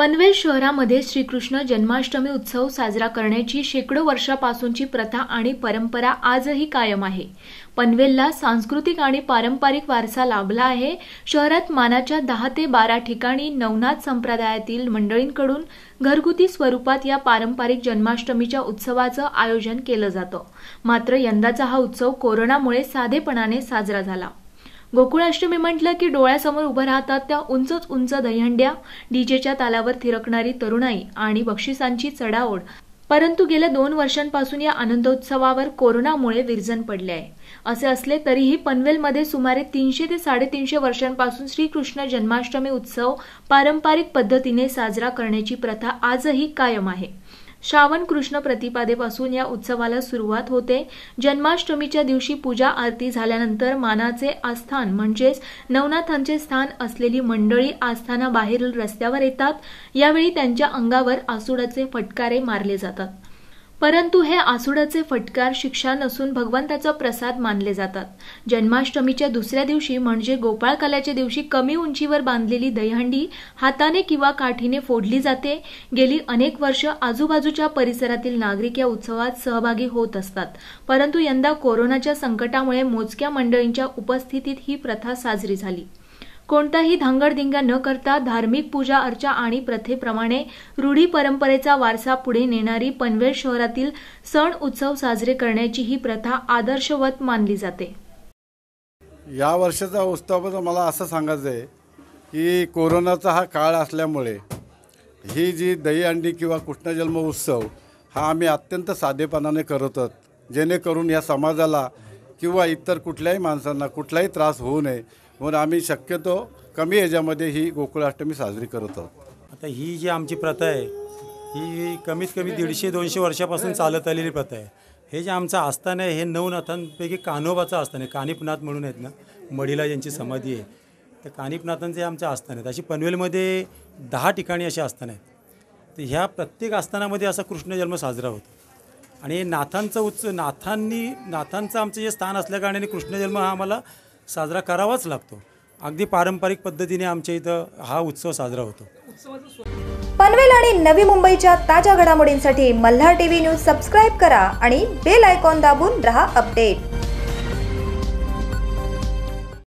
पनवेल शहरामध्ये श्रीकृष्ण जन्माष्टमी उत्सव साजरा करण्याची शेकडो वर्षापासूनची प्रथा आणि परंपरा आजही कायम आहे पनवेलला सांस्कृतिक आणि पारंपरिक वारसा लाभला आहे शहरात मानाच्या दहा ते बारा ठिकाणी नवनाथ संप्रदायातील मंडळींकडून घरगुती स्वरूपात या पारंपरिक जन्माष्टमीच्या उत्सवाचं आयोजन केलं जातं मात्र यंदाचा हा उत्सव कोरोनामुळे साधेपणाने साजरा झाला गोकुळाष्टमी म्हटलं की डोळ्यासमोर उभं राहतात त्या उंचच उंच दहीहंड्या डीजेच्या तालावर थिरकणारी तरुणाई आणि बक्षिसांची चढाओढ परंतु गेल्या दोन वर्षांपासून या आनंदोत्सवावर कोरोनामुळे विरजन पडले आहे असे असले तरीही पनवेलमध्ये सुमारे तीनशे ते साडेतीनशे वर्षांपासून श्रीकृष्ण जन्माष्टमी उत्सव पारंपरिक पद्धतीने साजरा करण्याची प्रथा आजही कायम आहे श्रावण कृष्ण प्रतिपादेपासून या उत्सवाला सुरुवात होते जन्माष्टमीच्या दिवशी पूजा आरती झाल्यानंतर मानाचे आस्थान म्हणजेच नवनाथांचे स्थान असलेली मंडळी आस्थानाबाहेरील रस्त्यावर येतात यावेळी त्यांच्या अंगावर आसुडाचे फटकारे मारले जातात परंतु हे आसुडाचे फटकार शिक्षा नसून भगवंताचा प्रसाद मानले जातात जन्माष्टमीच्या दुसऱ्या दिवशी म्हणजे गोपाळ दिवशी कमी उंचीवर बांधलेली दहीहंडी हाताने किंवा काठीने फोडली जाते गेली अनेक वर्ष आजूबाजूच्या परिसरातील नागरिक या उत्सवात सहभागी होत असतात परंतु यंदा कोरोनाच्या संकटामुळे मोजक्या मंडळींच्या उपस्थितीत ही प्रथा साजरी झाली कोणताही धांगडधिंगा न करता धार्मिक पूजा अर्चा आणि प्रथेप्रमाणे रूढी परंपरेचा वारसा पुढे नेणारी पनवेल शहरातील सण उत्सव साजरे करण्याची ही प्रथा आदर्शवत मानली जाते या वर्षाचा उत्सवाबद्दल मला असं सांगायचं आहे की कोरोनाचा हा काळ असल्यामुळे ही जी दहीहंडी किंवा कृष्णजन्म उत्सव हा आम्ही अत्यंत साधेपणाने करत आहोत जेणेकरून या समाजाला किंवा इतर कुठल्याही माणसांना कुठलाही त्रास होऊ नये म्हणून आम्ही शक्यतो कमी ह्याच्यामध्ये ही गोकुळाष्टमी साजरी करत आहोत आता ही जी आमची प्रथा आहे ही कमीत कमी दीडशे दोनशे वर्षापासून चालत आलेली प्रथा आहे हे जे आमचं आस्थान आहे हे नऊ नाथांपैकी कान्होबाचं आस्थान आहे कानिपनाथ म्हणून आहेत ना मढिला यांची समाधी आहे तर कानिपनाथांचे आमचं आस्थान आहेत अशी पनवेलमध्ये दहा ठिकाणी अशी आस्थानं आहेत तर ह्या प्रत्येक आस्थानामध्ये असा कृष्ण जन्म साजरा होतो आणि नाथांचं उत्सव नाथांनी नाथांचं आमचं जे स्थान असल्याकारणाने कृष्णजन्म हा आम्हाला साजरा करावाच लागतो अगदी पारंपरिक पद्धतीने आमच्या इथं हा उत्सव साजरा होतो पनवेल आणि नवी मुंबईच्या ताज्या घडामोडींसाठी मल्हार टीव्ही न्यूज सबस्क्राईब करा आणि बेल आयकॉन दाबून रहा अपडेट